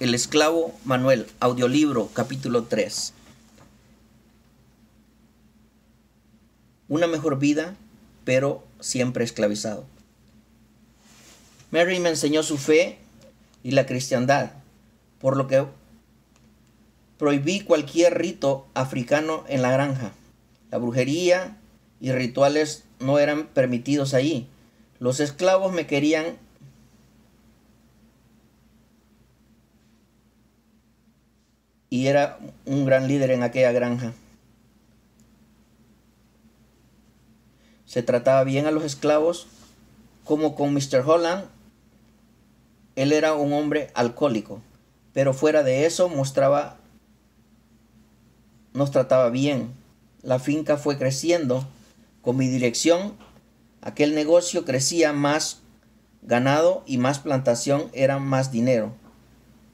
El esclavo Manuel, audiolibro, capítulo 3. Una mejor vida, pero siempre esclavizado. Mary me enseñó su fe y la cristiandad, por lo que prohibí cualquier rito africano en la granja. La brujería y rituales no eran permitidos allí. Los esclavos me querían y era un gran líder en aquella granja. Se trataba bien a los esclavos, como con Mr. Holland. Él era un hombre alcohólico, pero fuera de eso mostraba nos trataba bien. La finca fue creciendo con mi dirección. Aquel negocio crecía más ganado y más plantación era más dinero.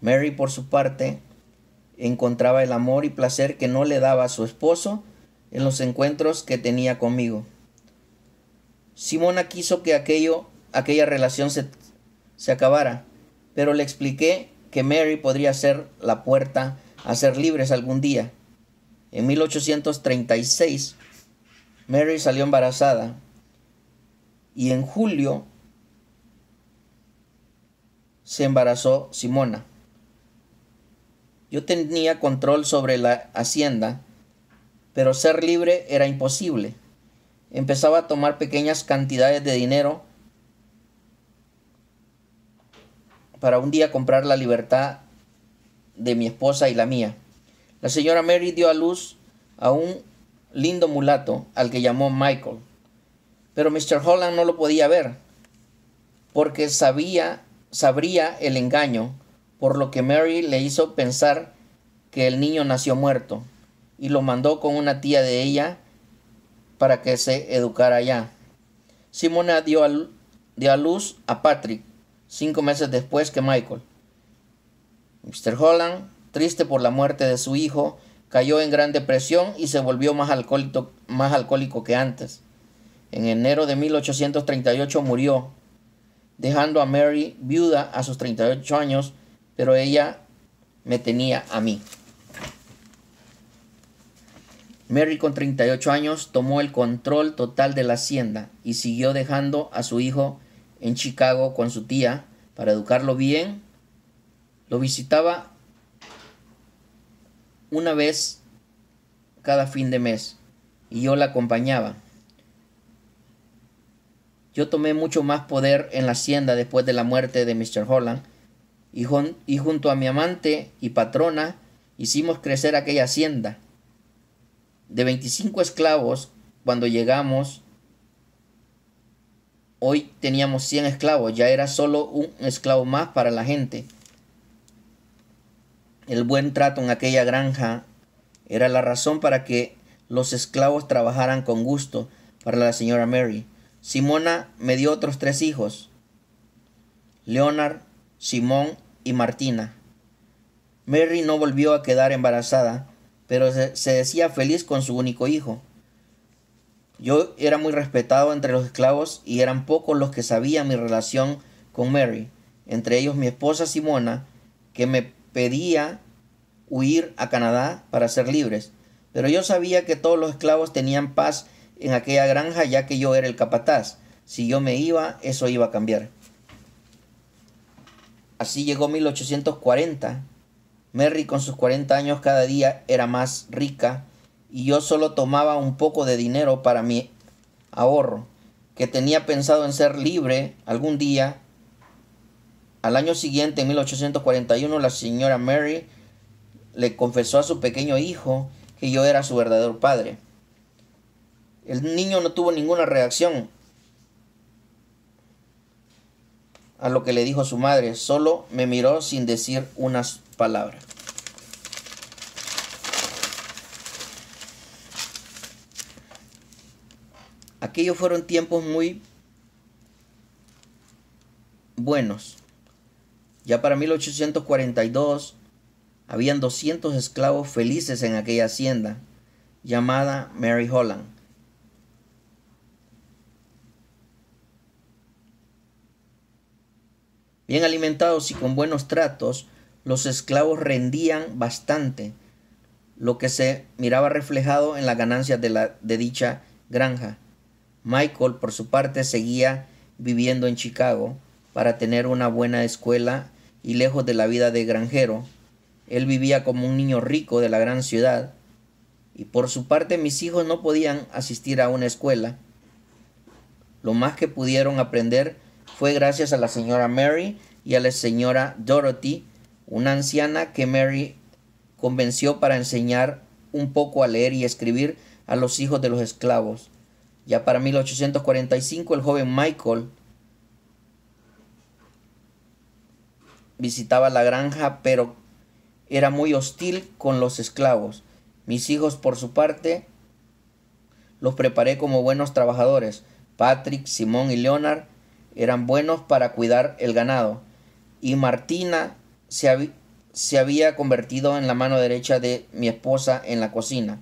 Mary por su parte encontraba el amor y placer que no le daba a su esposo en los encuentros que tenía conmigo. Simona quiso que aquello, aquella relación se, se acabara, pero le expliqué que Mary podría ser la puerta a ser libres algún día. En 1836, Mary salió embarazada y en julio se embarazó Simona. Yo tenía control sobre la hacienda, pero ser libre era imposible. Empezaba a tomar pequeñas cantidades de dinero para un día comprar la libertad de mi esposa y la mía. La señora Mary dio a luz a un lindo mulato al que llamó Michael. Pero Mr. Holland no lo podía ver, porque sabía, sabría el engaño por lo que Mary le hizo pensar que el niño nació muerto y lo mandó con una tía de ella para que se educara allá. Simona dio a, a luz a Patrick cinco meses después que Michael. Mr. Holland, triste por la muerte de su hijo, cayó en gran depresión y se volvió más alcohólico, más alcohólico que antes. En enero de 1838 murió, dejando a Mary viuda a sus 38 años pero ella me tenía a mí. Mary con 38 años tomó el control total de la hacienda y siguió dejando a su hijo en Chicago con su tía para educarlo bien. Lo visitaba una vez cada fin de mes y yo la acompañaba. Yo tomé mucho más poder en la hacienda después de la muerte de Mr. Holland y, junto a mi amante y patrona hicimos crecer aquella hacienda. De 25 esclavos, cuando llegamos, hoy teníamos 100 esclavos, ya era solo un esclavo más para la gente. El buen trato en aquella granja era la razón para que los esclavos trabajaran con gusto para la señora Mary. Simona me dio otros tres hijos, Leonard, Simón y Martina. Mary no volvió a quedar embarazada, pero se, se, decía feliz con su único hijo. Yo era muy respetado entre los esclavos y eran pocos los que sabían mi relación con Mary, entre ellos mi esposa Simona, que me pedía huir a Canadá para ser libres. Pero yo sabía que todos los esclavos tenían paz en aquella granja ya que yo era el capataz. Si yo me iba, eso iba a cambiar. Así llegó 1840. Mary con sus 40 años cada día era más rica y yo solo tomaba un poco de dinero para mi ahorro, que tenía pensado en ser libre algún día. Al año siguiente, en 1841, la señora Mary le confesó a su pequeño hijo que yo era su verdadero padre. El niño no tuvo ninguna reacción a lo que le dijo su madre. Solo me miró sin decir una palabra. Aquellos fueron tiempos muy buenos. Ya para 1842 habían 200 esclavos felices en aquella hacienda llamada Mary Holland Bien alimentados y con buenos tratos, los esclavos rendían bastante, lo que se miraba reflejado en las ganancias de, la, de dicha granja. Michael, por su parte, seguía viviendo en Chicago para tener una buena escuela y lejos de la vida de granjero. Él vivía como un niño rico de la gran ciudad y por su parte mis hijos no podían asistir a una escuela. Lo más que pudieron aprender fue gracias a la señora Mary y a la señora Dorothy, una anciana que Mary convenció para enseñar un poco a leer y escribir a los hijos de los esclavos. Ya para 1845 el joven Michael visitaba la granja, pero era muy hostil con los esclavos. Mis hijos, por su parte, los preparé como buenos trabajadores. Patrick, Simón y Leonard eran buenos para cuidar el ganado, y Martina se, se había convertido en la mano derecha de mi esposa en la cocina.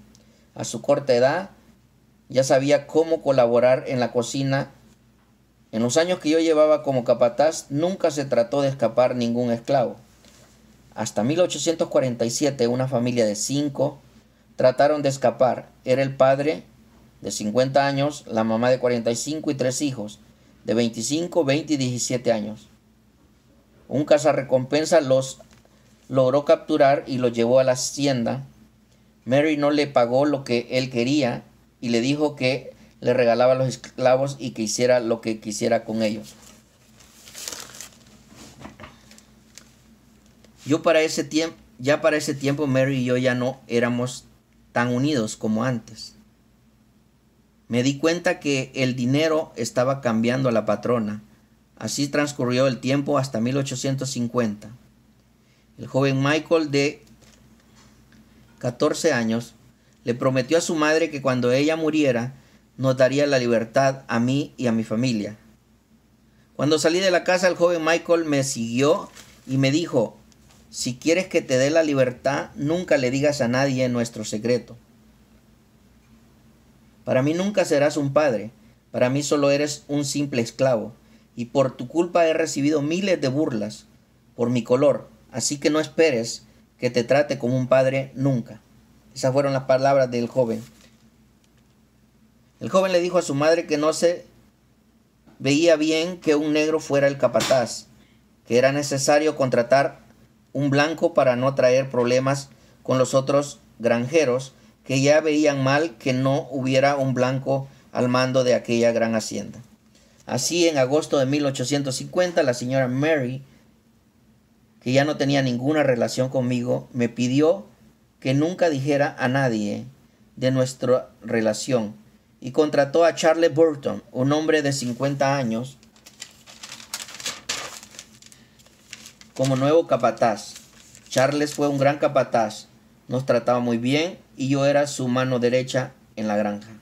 A su corta edad ya sabía cómo colaborar en la cocina. En los años que yo llevaba como capataz nunca se trató de escapar ningún esclavo. Hasta 1847 una familia de cinco trataron de escapar. Era el padre de 50 años, la mamá de 45 y tres hijos de 25, 20 y 17 años. Un cazarrecompensa los logró capturar y los llevó a la hacienda. Mary no le pagó lo que él quería y le dijo que le regalaba a los esclavos y que hiciera lo que quisiera con ellos. Yo para ese tiempo, ya para ese tiempo Mary y yo ya no éramos tan unidos como antes. Me di cuenta que el dinero estaba cambiando a la patrona. Así transcurrió el tiempo hasta 1850. El joven Michael de 14 años le prometió a su madre que cuando ella muriera nos daría la libertad a mí y a mi familia. Cuando salí de la casa el joven Michael me siguió y me dijo, si quieres que te dé la libertad, nunca le digas a nadie nuestro secreto. Para mí nunca serás un padre, para mí solo eres un simple esclavo, y por tu culpa he recibido miles de burlas por mi color, así que no esperes que te trate como un padre nunca. Esas fueron las palabras del joven. El joven le dijo a su madre que no se veía bien que un negro fuera el capataz, que era necesario contratar un blanco para no traer problemas con los otros granjeros que ya veían mal que no hubiera un blanco al mando de aquella gran hacienda. Así, en agosto de 1850, la señora Mary, que ya no tenía ninguna relación conmigo, me pidió que nunca dijera a nadie de nuestra relación y contrató a Charles Burton, un hombre de 50 años, como nuevo capataz. Charles fue un gran capataz nos trataba muy bien y yo era su mano derecha en la granja.